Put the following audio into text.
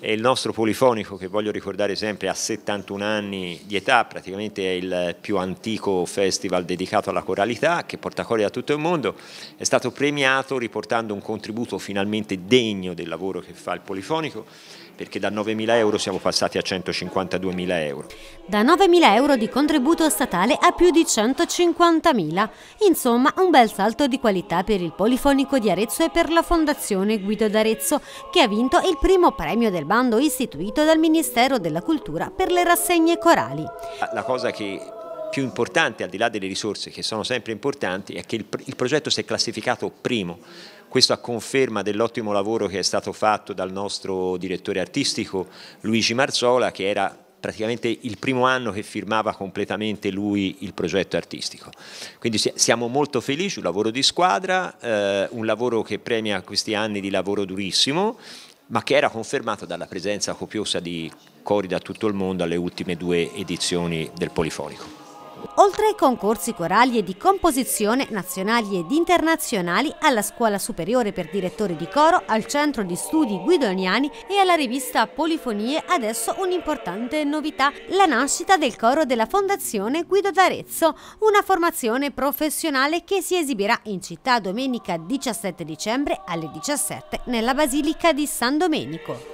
E il nostro polifonico, che voglio ricordare sempre, ha 71 anni di età, praticamente è il più antico festival dedicato alla coralità, che porta cuore da tutto il mondo, è stato premiato riportando un contributo finalmente degno del lavoro che fa il polifonico, perché da 9.000 euro siamo passati a 152.000 euro. Da 9.000 euro di contributo statale a più di 150.000, insomma un bel salto di qualità per il polifonico di Arezzo e per la Fondazione Guido d'Arezzo, che ha vinto il primo premio premio del bando istituito dal Ministero della Cultura per le rassegne corali. Ah, la cosa che più importante, al di là delle risorse che sono sempre importanti, è che il, il progetto si è classificato primo. Questo a conferma dell'ottimo lavoro che è stato fatto dal nostro direttore artistico Luigi Marzola, che era praticamente il primo anno che firmava completamente lui il progetto artistico. Quindi siamo molto felici, un lavoro di squadra, eh, un lavoro che premia questi anni di lavoro durissimo ma che era confermato dalla presenza copiosa di cori da tutto il mondo alle ultime due edizioni del Polifonico. Oltre ai concorsi corali e di composizione nazionali ed internazionali, alla Scuola Superiore per Direttori di Coro, al Centro di Studi Guidoniani e alla rivista Polifonie, adesso un'importante novità, la nascita del coro della Fondazione Guido d'Arezzo, una formazione professionale che si esibirà in città domenica 17 dicembre alle 17 nella Basilica di San Domenico.